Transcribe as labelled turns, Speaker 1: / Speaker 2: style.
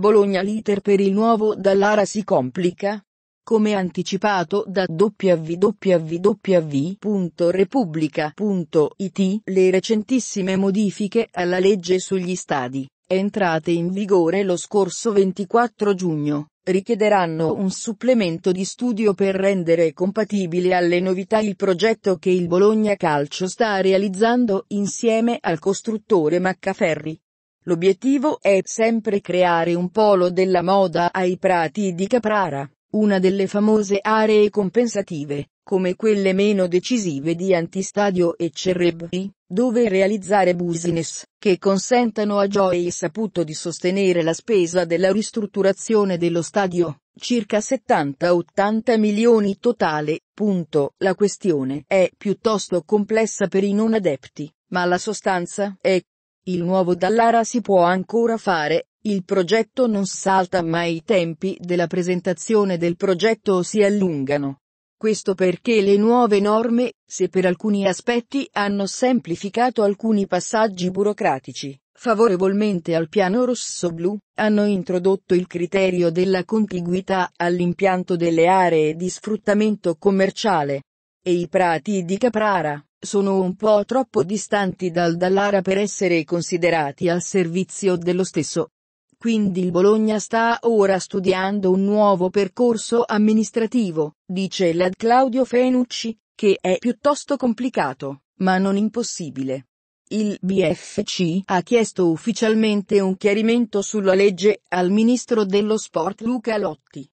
Speaker 1: Bologna l'iter per il nuovo Dallara si complica? Come anticipato da www.repubblica.it le recentissime modifiche alla legge sugli stadi, entrate in vigore lo scorso 24 giugno, richiederanno un supplemento di studio per rendere compatibile alle novità il progetto che il Bologna Calcio sta realizzando insieme al costruttore Maccaferri L'obiettivo è sempre creare un polo della moda ai prati di Caprara, una delle famose aree compensative, come quelle meno decisive di Antistadio e Cerebri, dove realizzare business, che consentano a Joey Saputo di sostenere la spesa della ristrutturazione dello stadio, circa 70-80 milioni totale, punto. La questione è piuttosto complessa per i non adepti, ma la sostanza è il nuovo Dallara si può ancora fare, il progetto non salta mai i tempi della presentazione del progetto si allungano. Questo perché le nuove norme, se per alcuni aspetti hanno semplificato alcuni passaggi burocratici, favorevolmente al piano rosso-blu, hanno introdotto il criterio della contiguità all'impianto delle aree di sfruttamento commerciale, e i prati di Caprara, sono un po' troppo distanti dal Dallara per essere considerati al servizio dello stesso. Quindi il Bologna sta ora studiando un nuovo percorso amministrativo, dice l'ad Claudio Fenucci, che è piuttosto complicato, ma non impossibile. Il BFC ha chiesto ufficialmente un chiarimento sulla legge al ministro dello sport Luca Lotti.